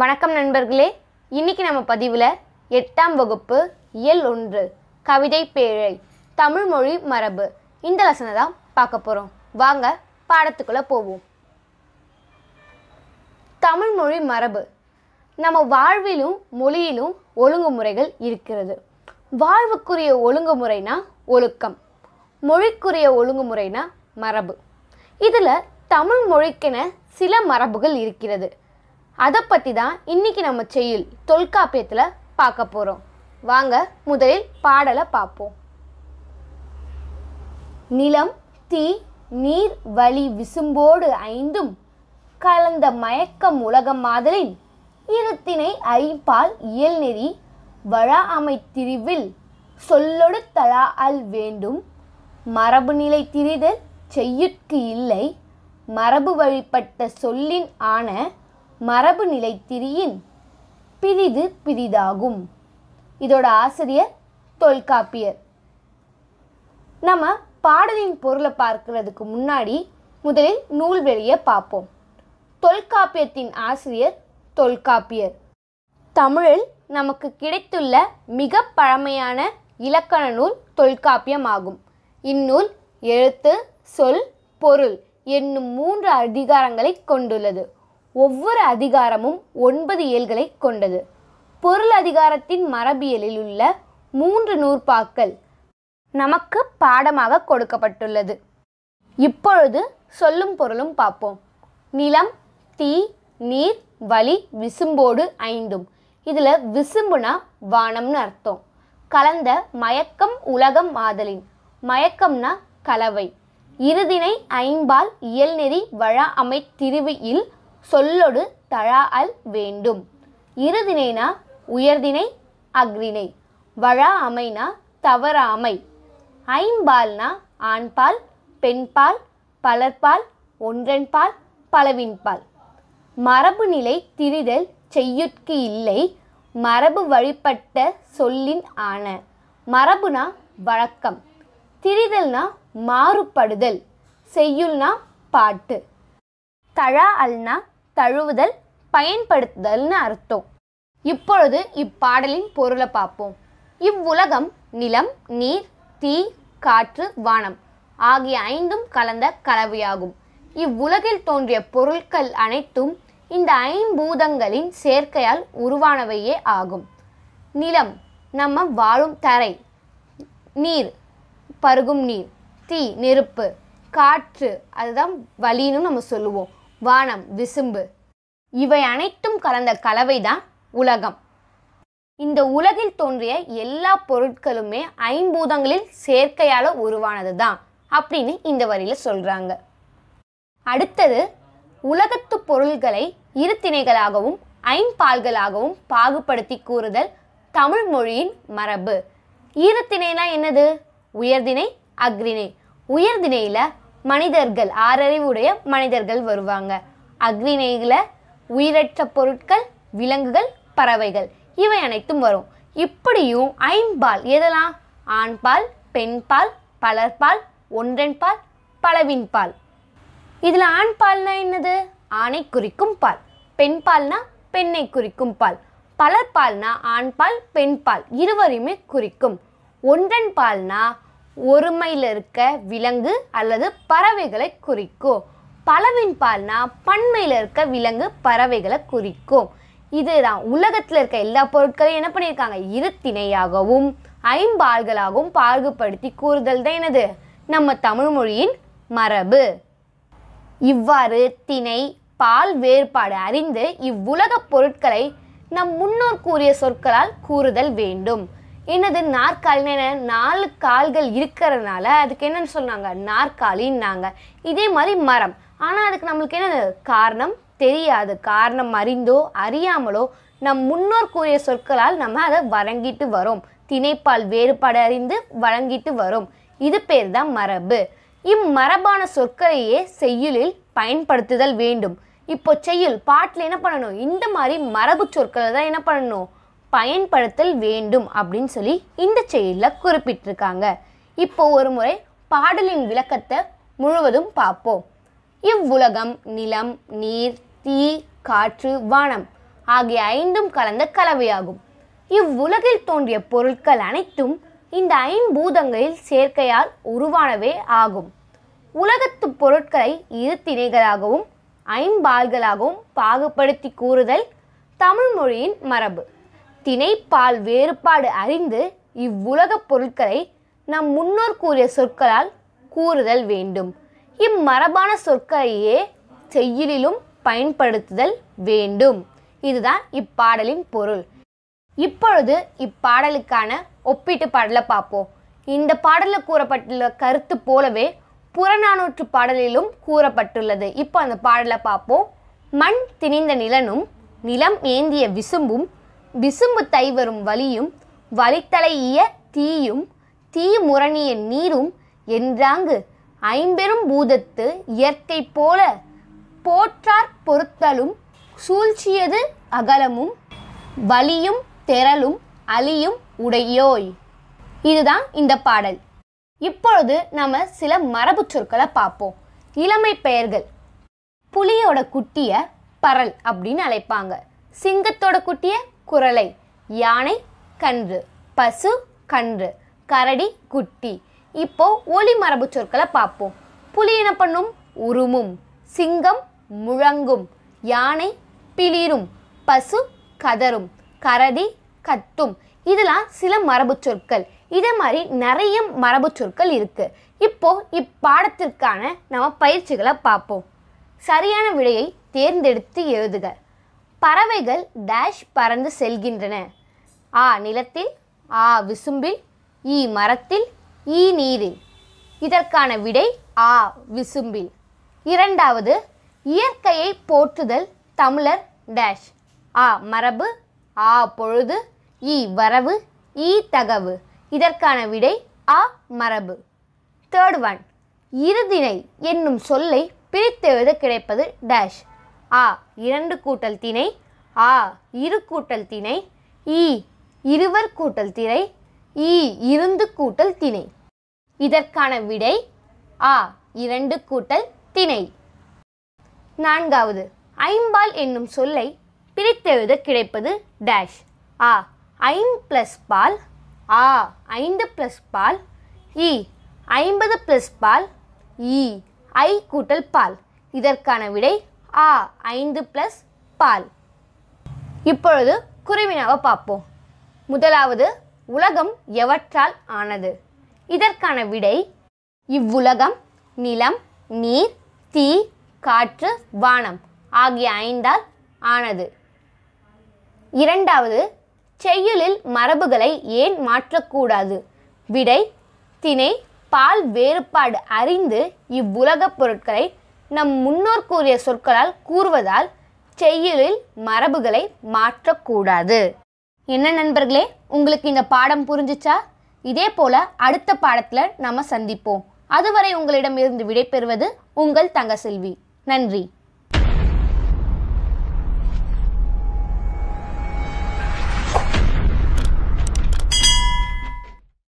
வணக்கம் நண்பர்களே இன்னைக்கு நம்ம பதிவில் எட்டாம் வகுப்பு இயல் ஒன்று கவிதை பேழை தமிழ் மொழி மரபு இந்த லசனை தான் பார்க்க போகிறோம் வாங்க பாடத்துக்குள்ளே போவோம் தமிழ் மொழி மரபு நம்ம வாழ்விலும் மொழியிலும் ஒழுங்குமுறைகள் இருக்கிறது வாழ்வுக்குரிய ஒழுங்குமுறைனா ஒழுக்கம் மொழிக்குரிய ஒழுங்குமுறைனா மரபு இதில் தமிழ் மொழிக்கென சில மரபுகள் இருக்கிறது அதை பற்றி தான் இன்னைக்கு நம்ம செயல் தொல்காப்பியத்தில் பார்க்க போகிறோம் வாங்க முதலில் பாடலை பார்ப்போம் நிலம் தீ நீர் வழி விசும்போடு ஐந்தும் கலந்த மயக்கம் உலகம் மாதலின் இருத்தினை ஐப்பால் இயல்நெறி வழா அமைத்திரிவில் சொல்லொடு தலா அல் வேண்டும் மரபு நிலை திரிதல் செய்யுட்கு இல்லை மரபு வழிபட்ட சொல்லின் ஆன மரபு நிலை திரியின் பிரிது பிரிதாகும் இதோட ஆசிரியர் தொல்காப்பியர் நம்ம பாடலின் பொருளை பார்க்கறதுக்கு முன்னாடி முதலில் நூல் நூல்வெளியை பார்ப்போம் தொல்காப்பியத்தின் ஆசிரியர் தொல்காப்பியர் தமிழில் நமக்கு கிடைத்துள்ள மிக பழமையான இலக்கண நூல் தொல்காப்பியம் ஆகும் இந்நூல் எழுத்து சொல் பொருள் என்னும் மூன்று அதிகாரங்களை கொண்டுள்ளது ஒவ்வொரு அதிகாரமும் ஒன்பது இயல்களை கொண்டது பொருள் அதிகாரத்தின் மரபியலில் உள்ள மூன்று நூற்பாக்கள் நமக்கு பாடமாக கொடுக்கப்பட்டுள்ளது இப்பொழுது சொல்லும் பொருளும் பார்ப்போம் நிலம் தீ நீர் வலி விசும்போடு ஐந்தும் இதில் விசும்புனா வானம்னு அர்த்தம் கலந்த மயக்கம் உலகம் ஆதலின் மயக்கம்னா கலவை இறுதினை ஐம்பால் இயல்நெறி வழ அமை திருவியில் சொல்லொடு தழா அல் வேண்டும் இருதினைனா உயர்தினை அக்ரிணை வழா அமைனா தவறாமை ஐம்பால்னா ஆண்பால் பெண்பால் பலர்பால் ஒன்றன்பால் பலவின்பால் மரபு நிலை திரிதல் செய்யுட்கு இல்லை மரபு வழிபட்ட சொல்லின் ஆன மரபுனா வழக்கம் திரிதல்னா மாறுபடுதல் செய்யுள்னா பாட்டு தழா அல்னா தழுவுதல் பயன்படுத்துதல்னு அர்த்தம் இப்பொழுது இப்பாடலின் பொருளை பார்ப்போம் இவ்வுலகம் நிலம் நீர் தீ காற்று வானம் ஆகிய ஐந்தும் கலந்த கலவையாகும் இவ்வுலகில் தோன்றிய பொருட்கள் அனைத்தும் இந்த ஐம்பூதங்களின் சேர்க்கையால் உருவானவையே ஆகும் நிலம் நம்ம வாழும் தரை நீர் பருகும் நீர் தீ நெருப்பு காற்று அதுதான் வலின்னு நம்ம சொல்லுவோம் வானம் விசும்பு இவை அனைத்தும் கலந்த கலவைதான் உலகம் இந்த உலகில் தோன்றிய எல்லா பொருட்களுமே ஐம்பூதங்களில் சேர்க்கையால் உருவானது தான் அப்படின்னு இந்த வரியில் சொல்கிறாங்க அடுத்தது உலகத்து பொருள்களை இரு திணைகளாகவும் ஐம்பால்களாகவும் பாகுபடுத்தி கூறுதல் தமிழ் மொழியின் மரபு ஈரத்திணைனா என்னது உயர்திணை அக்ரிணை உயர்திணையில் மனிதர்கள் ஆறறிவுடைய மனிதர்கள் வருவாங்க அக்னிநேகில உயிரற்ற பொருட்கள் விலங்குகள் பறவைகள் இவை அனைத்தும் வரும் இப்படியும் ஐம்பால் எதெல்லாம் ஆண்பால் பெண்பால் பலர்பால் ஒன்றென்பால் பலவின் பால் இதில் ஆண் பால்னா என்னது ஆணை குறிக்கும் பால் பெண் பால்னா பெண்ணை குறிக்கும் பால் பலர் பால்னா ஆண் பால் பெண் பால் இருவரையுமே குறிக்கும் ஒன்றன் பால்னா ஒருமையில் இருக்க விலங்கு அல்லது பறவைகளை குறிக்கும் பலவின் பால்னா பன்மையில் இருக்க விலங்கு பறவைகளை குறிக்கும் இதுதான் உலகத்தில் இருக்க எல்லா பொருட்களையும் என்ன பண்ணியிருக்காங்க இரு திணையாகவும் ஐம்பால்களாகவும் பாகுபடுத்தி கூறுதல் தான் எனது நம்ம தமிழ் மொழியின் மரபு இவ்வாறு திணை பால் வேறுபாடு அறிந்து இவ்வுலகப் பொருட்களை நம் முன்னோர் கூறிய சொற்களால் கூறுதல் வேண்டும் என்னது நாற்காலின்னு என்ன நாலு கால்கள் இருக்கிறதுனால அதுக்கு என்னன்னு சொன்னாங்க நாற்காலின்னாங்க இதே மாதிரி மரம் ஆனால் அதுக்கு நம்மளுக்கு என்ன காரணம் தெரியாது காரணம் அறிந்தோ அறியாமலோ நம் முன்னோர் கூறிய சொற்களால் நம்ம அதை வழங்கிட்டு வரோம் திணைப்பால் வேறுபாடு அறிந்து வழங்கிட்டு வரோம் இது பேர் தான் மரபு இம்மரபான சொற்களையே செய்யுளில் பயன்படுத்துதல் வேண்டும் இப்போ செய்யுள் பாட்டில் என்ன பண்ணணும் இந்த மாதிரி மரபு சொற்களை தான் என்ன பண்ணணும் பயன்படுத்தல் வேண்டும் அப்படின்னு சொல்லி இந்த செயலில் குறிப்பிட்டிருக்காங்க இப்போ ஒரு முறை பாடலின் விளக்கத்தை முழுவதும் பார்ப்போம் இவ்வுலகம் நிலம் நீர் தீ காற்று வானம் ஆகிய ஐந்தும் கலந்த கலவையாகும் இவ்வுலகில் தோன்றிய பொருட்கள் அனைத்தும் இந்த ஐம்பூதங்களில் சேர்க்கையால் உருவானவே ஆகும் உலகத்து பொருட்களை இரு திணைகளாகவும் ஐம்பால்களாகவும் பாகுபடுத்தி கூறுதல் தமிழ் மொழியின் மரபு திணைப்பால் வேறுபாடு அறிந்து இவ்வுலகப் பொருட்களை நம் முன்னோர் கூறிய சொற்களால் கூறுதல் வேண்டும் இம்மரபான சொற்களையே செய்யலிலும் பயன்படுத்துதல் வேண்டும் இதுதான் இப்பாடலின் பொருள் இப்பொழுது இப்பாடலுக்கான ஒப்பீட்டு பாடலை பார்ப்போம் இந்த பாடலில் கூறப்பட்டுள்ள கருத்து போலவே புறநானூற்று பாடலிலும் கூறப்பட்டுள்ளது இப்போ அந்த பாடலை பார்ப்போம் மண் திணிந்த நிலனும் நிலம் ஏந்திய விசும்பும் விசும்பு தை வரும் வலியும் வலித்தலையிய தீயும் தீ முரணிய நீரும் என்றாங்கு ஐம்பெரும் பூதத்து இயற்கை போல போற்றார் பொருத்தலும் சூழ்ச்சியது அகலமும் வலியும் திரளும் அலியும் உடையோய் இதுதான் இந்த பாடல் இப்பொழுது நம்ம சில மரபு சொற்களை பார்ப்போம் இளமை பெயர்கள் புலியோட குட்டிய பரல் அப்படின்னு அழைப்பாங்க சிங்கத்தோட குட்டிய குரலை யானை கன்று பசு கன்று கரடி குட்டி இப்போ ஒளி மரபு சொற்களை பார்ப்போம் புலி என்ன பண்ணும் உருமும் சிங்கம் முழங்கும் யானை பிளிரும் பசு கதரும் கரடி கத்தும் இதெல்லாம் சில மரபு சொற்கள் இதே மாதிரி நிறைய மரபு சொற்கள் இருக்கு இப்போ இப்பாடத்திற்கான நம்ம பயிற்சிகளை பார்ப்போம் சரியான விடையை தேர்ந்தெடுத்து எழுதுக பறவைகள் டேஷ் பறந்து செல்கின்றன ஆ நிலத்தில் ஆ விசும்பில் ஈ மரத்தில் ஈ நீரில் இதற்கான விடை ஆ விசும்பில் இரண்டாவது இயற்கையை போற்றுதல் தமிழர் டேஷ் ஆ மரபு ஆ பொழுது ஈ வரவு ஈ தகவு இதற்கான விடை ஆ மரபு தேர்ட் ஒன் இறுதினை என்னும் சொல்லை பிரித்தெழுத கிடைப்பது டேஷ் ஆ இரண்டு கூட்டல் திணை ஆ இரு கூட்டல் திணை ஈ இருவர் கூட்டல் திணை ஈ இருந்து கூட்டல் திணை இதற்கான விடை ஆ இரண்டு கூட்டல் திணை நான்காவது ஐம்பால் என்னும் சொல்லை பிரித்தெழுத கிடைப்பது டேஷ் ஆ ஐம் ப்ளஸ் பால் ஆ ஐந்து ப்ளஸ் பால் இ ஐம்பது ப்ளஸ் பால் இ ஐ கூட்டல் பால் இதற்கான விடை ஆ ஐந்து ப்ளஸ் பால் இப்பொழுது குருவினாவை பார்ப்போம் முதலாவது உலகம் எவற்றால் ஆனது இதற்கான விடை இவ்வுலகம் நிலம் நீர் தீ காற்று வானம் ஆகிய ஐந்தால் ஆனது இரண்டாவது செய்யுளில் மரபுகளை ஏன் மாற்றக்கூடாது விடை தினை பால் வேறுபாடு அறிந்து இவ்வுலகப் பொருட்களை நம் முன்னோர் கூறிய சொற்களால் கூறுவதால் செய்யுளில் மரபுகளை மாற்றக்கூடாது என்ன நண்பர்களே உங்களுக்கு இந்த பாடம் புரிஞ்சிச்சா இதே போல அடுத்த பாடத்தில் நம்ம சந்திப்போம் அதுவரை உங்களிடமிருந்து விடைபெறுவது உங்கள் தங்கசெல்வி நன்றி